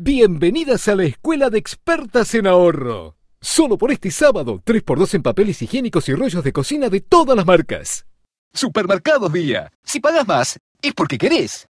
Bienvenidas a la Escuela de Expertas en Ahorro. Solo por este sábado, 3x2 en papeles higiénicos y rollos de cocina de todas las marcas. Supermercados Día. Si pagas más, es porque querés.